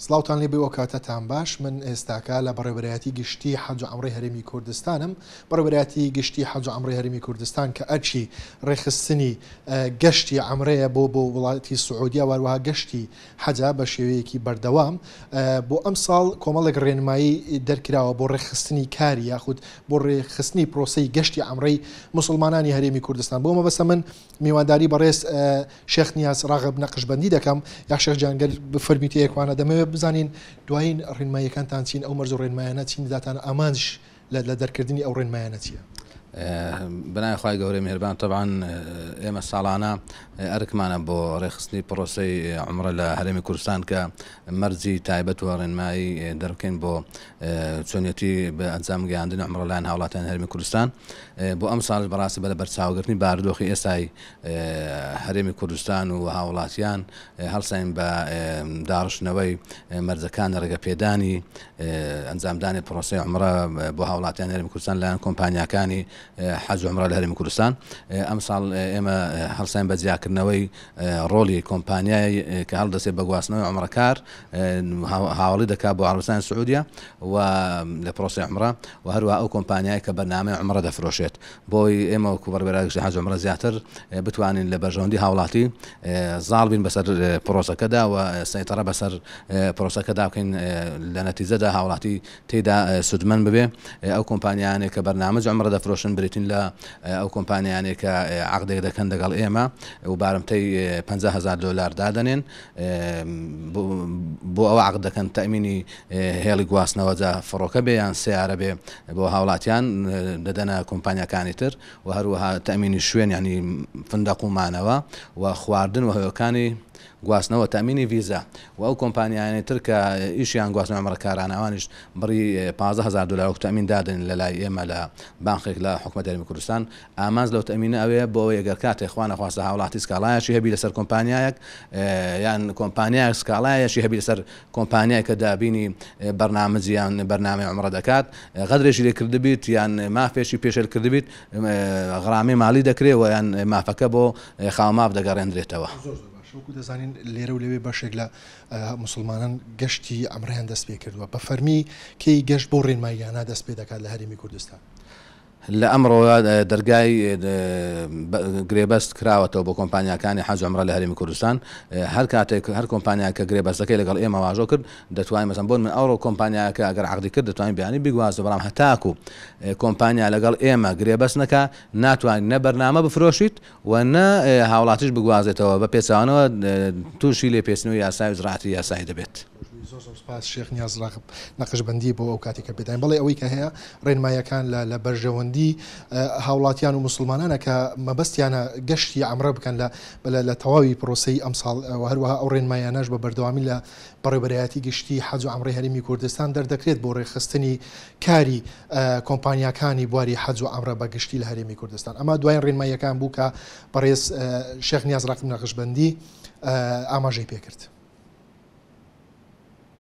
سلااوان لێ بێەوە کاتەتان باش من ئێستاکە لە بەڕێبەتی گشتی حەج ئەمڕی هەرمی کوردستانم بەڕێبەتی گشتی حەج ئەمڕی هەرمی کوردستان کە ئەچی ڕێخستنی گەشتی ئەمرەیە بۆ بۆ وڵاتی سعودیا وارها گەشتی حەجا بە شێوەیەکی بەردەوام بۆ ئەم ساڵ کۆمەڵێک ڕێنمایی دەرکراوە بۆ ڕێخستنی کاری یاخود بۆ ڕێخستنی پرۆسی گەشتی ئەمڕەی مسلمانانی هەرێمی کوردستان بۆمە بەسە من میوانداری بەڕێز شێخنیاز ڕاغب نەقشبندی دەکەم یا شێخجانگەل بفەرمیتەیەکوانە دەمەوێت بزانین دوایین ڕێنمایەکانتان چین ئەو مەرز و ڕێنمایانە چین داتان ئامانش لە دەرکردنی ئەو ڕێنمایانە چیە بنای خی گەورەی مهربان تەبان ئێمە ساڵانە ئەرکمانە بۆ ڕێخستنی پرۆسی عمرە لە هەرێمی کوردستان کە مەرجی تایبەت وەڕێنمایی دەرکەین بۆ چۆنیەتی بە ئەنجام گەیاندن عمرەلایەن هاوڵاتیان هەرمی کوردستان بۆ ئەم ساڵ بەڕاستی بە لە بەرچاوگرتنی باردۆخی ئێسای هەرێمی کوردستان و هاوڵاتیان هەڵسین بە داڕشنەوەی مەرجەکان ڕێگە پێدانی ئەنجامدانی پرۆسی عمرە بۆ هاوڵاتیان هەرمی کوردستان لایەن کۆمپانیەکانی حەج عمرا لە هەرمی کوردستان ئەم ساڵ ئێمە هەڵسان بە جیاکردنەوەی ڕۆلی کۆمپانیای کە هەڵدەسێت بە گواستنەوە ئەمرەکار هاوڵی دەکا بۆ عربستان سعودیا و لە پرۆسی عمرا و هەروە ئەو کۆمپانیای کە بەنامە عمرە دەفرۆشێت بۆی ئێمە کوبەربێراگەشت حەج عمرە زیاتر بتوانین لە بەژەوندی هاوڵاتی زاڵ بین بەسەر پرۆسەکەدا و سەیتەرە بەسەر پرۆسەکەدا بکەین لە نەتیزەدا هاوڵاتی تێدا سودمن ببێ ئەو کۆمپانیانێک کە بەرنامە عمرە دەفرۆشن هاتن بریتین لە ئەو کۆمپانیانێکە عقدێک دەکەن دەگەڵ ئێمە و بارمتەی 500هزار دلار دادنێن بۆ ئەوە عقد دەکەن تەمینی هێڵی گواستنەوەجا فڕۆکە بێ یان سیارە بێ بۆ هاوڵاتیان دەدەنە کۆمپانیەکانی تر و هەروەها تەمینی شوێن ینی فندەق ومانەوە و خواردن و هەیەکانی گواستنەوە تامینی ویزا و ئەو کۆمپانیانەی تر کە ئیشیان گواستن ئەمەکاران ئەوانش بڕی 15000 دلار تامین دادن لە لای ئێمە لە بانخێک لە حکومە دەرمی کوردستان ئاماز لەو تەمینە ئەوەیە بۆەوە یەگەر کاتێک خوانە خواستە هاوڵاتی سکاڵایەکی هەبی لەسەر کۆمپانیایەک یان کۆمپانیای سکاڵایەکی هەبی لەسەر کۆمپانیای کە دابینی بەرنامەزیان بەرنامی عمرە دەکات غەدرێکی لێکردبیت یان مافێکی پێشلکردبیت غرامی مالی دەکرێت و یان مافەکە بۆ خاوماف دەگەڕێنرێتەوە. شوکو دەزانین لێرە و لەوێ بەشێک لە مسلمانان گەشتی ئەمڕیان دەست پێ کردووە بە فەرمی کەی گەشت بۆ ڕێنماییانە دەست پێ دەکات لە هەرمی کوردستان. لە ئەمڕۆ دەرگای گرێبەست کراوەتەوە بۆ کۆمپانیەکانی حەج ئەمرە لە هەرمی کوردستان هەر کاتێک هەر کۆمپانیا کە گرێبەستەکەی لەگەڵ ئێمە واژۆ کرد دەتوانین مەسم بۆن من ئەوڕۆ کۆمپانیاکە ئەگەر عقدی کرد دەتوانین بیانی بیگوازە بەڵام هەتاکو کۆمپانیا لەگەڵ ئێمە گرێبەست نەکە ناتوانین نە بەرنامە بفرۆشیت و نە هاوڵاتیش بگوازێتەوە بە پێچوانەوە تووشی لێ پێستنەوە یاسای زراعتی یاسای دەبێت. زۆرپاس شێخ نیاز نەقشبندی بۆ ئەو کاتی کە بێتین بڵێ ئەوەی کە هەیە ڕێنمایەکان لە بەرژەوەندی هاوڵاتیان و مسلمانانە کە مەبەستیانە گەشتی ئەمرە بکەن لە لە تەواوی پرۆسی ئەمساڵ هەروەها ئەو ڕێنمایانەش بە بەردەوامی لە بەڕێبەرایەتی گشتی حەج و ئەمڕی هەرمی کوردستان دەردەکرێت بۆ ڕێخستنی کاری کۆمپانیەکانی بواری حەج و ئەمرە بە گشتی لە هەرێمی کوردستان ئەمە دوای ڕێنمایەکان بووکە بەڕێز شێخ نیاز ڕقم نەقشبندی ئاماژەی پێکرد.